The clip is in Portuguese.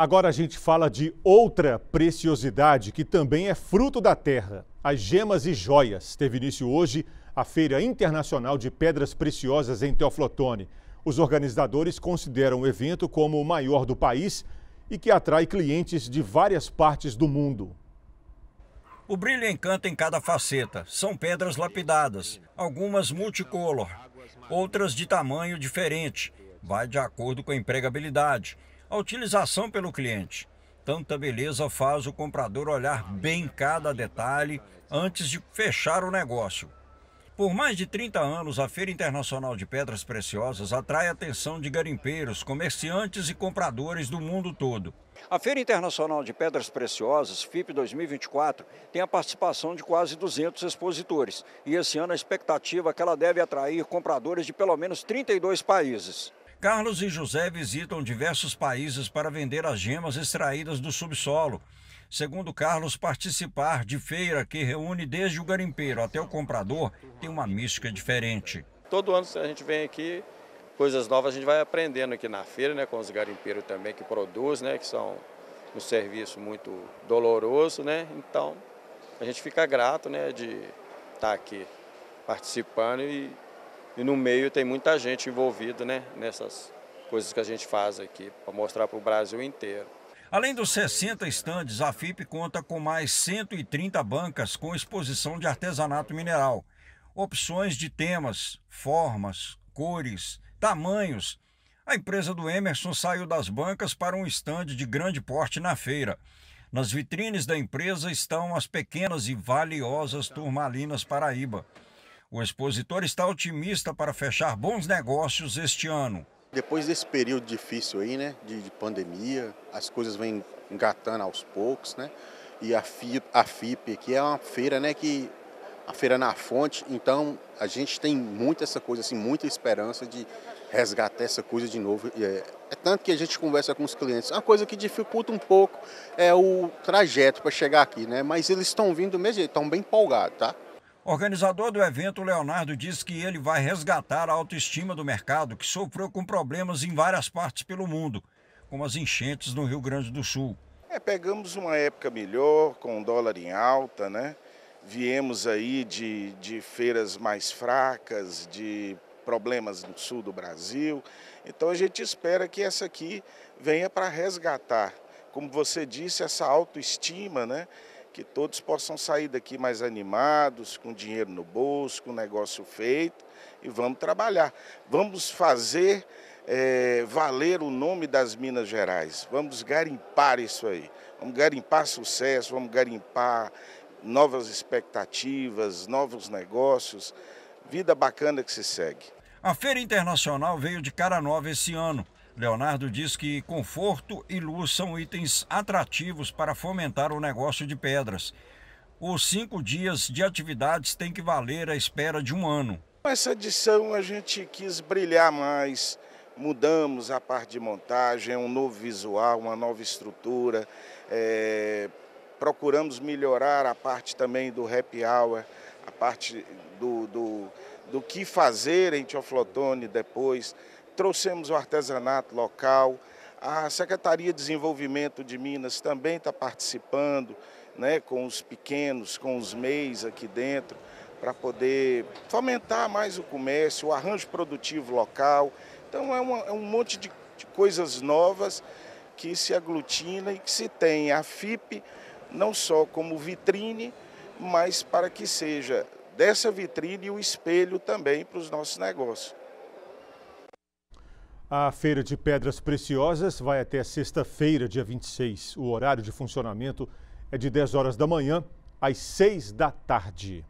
Agora a gente fala de outra preciosidade que também é fruto da terra, as gemas e joias. Teve início hoje a Feira Internacional de Pedras Preciosas em Teoflotone. Os organizadores consideram o evento como o maior do país e que atrai clientes de várias partes do mundo. O brilho encanta em cada faceta. São pedras lapidadas, algumas multicolor, outras de tamanho diferente. Vai de acordo com a empregabilidade a utilização pelo cliente. Tanta beleza faz o comprador olhar bem cada detalhe antes de fechar o negócio. Por mais de 30 anos, a Feira Internacional de Pedras Preciosas atrai a atenção de garimpeiros, comerciantes e compradores do mundo todo. A Feira Internacional de Pedras Preciosas, FIP 2024, tem a participação de quase 200 expositores e esse ano a expectativa é que ela deve atrair compradores de pelo menos 32 países. Carlos e José visitam diversos países para vender as gemas extraídas do subsolo. Segundo Carlos, participar de feira que reúne desde o garimpeiro até o comprador tem uma mística diferente. Todo ano a gente vem aqui, coisas novas a gente vai aprendendo aqui na feira, né, com os garimpeiros também que produzem, né, que são um serviço muito doloroso, né? Então, a gente fica grato, né, de estar tá aqui participando e e no meio tem muita gente envolvida né, nessas coisas que a gente faz aqui, para mostrar para o Brasil inteiro. Além dos 60 estandes, a FIP conta com mais 130 bancas com exposição de artesanato mineral. Opções de temas, formas, cores, tamanhos. A empresa do Emerson saiu das bancas para um estande de grande porte na feira. Nas vitrines da empresa estão as pequenas e valiosas turmalinas Paraíba. O expositor está otimista para fechar bons negócios este ano. Depois desse período difícil aí, né, de, de pandemia, as coisas vêm engatando aos poucos, né? E a FIP, a FIP aqui é uma feira, né, que a feira na fonte, então a gente tem muita essa coisa assim, muita esperança de resgatar essa coisa de novo. É, é tanto que a gente conversa com os clientes. É uma coisa que dificulta um pouco é o trajeto para chegar aqui, né? Mas eles estão vindo mesmo, estão bem empolgados, tá? organizador do evento, Leonardo, diz que ele vai resgatar a autoestima do mercado, que sofreu com problemas em várias partes pelo mundo, como as enchentes no Rio Grande do Sul. É, pegamos uma época melhor, com o dólar em alta, né? Viemos aí de, de feiras mais fracas, de problemas no sul do Brasil. Então a gente espera que essa aqui venha para resgatar, como você disse, essa autoestima, né? que todos possam sair daqui mais animados, com dinheiro no bolso, com negócio feito e vamos trabalhar. Vamos fazer é, valer o nome das Minas Gerais. Vamos garimpar isso aí. Vamos garimpar sucesso, vamos garimpar novas expectativas, novos negócios. Vida bacana que se segue. A Feira Internacional veio de cara nova esse ano. Leonardo diz que conforto e luz são itens atrativos para fomentar o negócio de pedras. Os cinco dias de atividades têm que valer a espera de um ano. Essa edição a gente quis brilhar mais, mudamos a parte de montagem, um novo visual, uma nova estrutura, é, procuramos melhorar a parte também do happy hour, a parte do, do, do que fazer em Tioflotone depois, trouxemos o artesanato local, a Secretaria de Desenvolvimento de Minas também está participando, né, com os pequenos, com os MEIs aqui dentro, para poder fomentar mais o comércio, o arranjo produtivo local. Então é, uma, é um monte de, de, coisas novas que se aglutina e que se tem a FIP não só como vitrine, mas para que seja dessa vitrine o espelho também para os nossos negócios. A Feira de Pedras Preciosas vai até sexta-feira, dia 26. O horário de funcionamento é de 10 horas da manhã às 6 da tarde.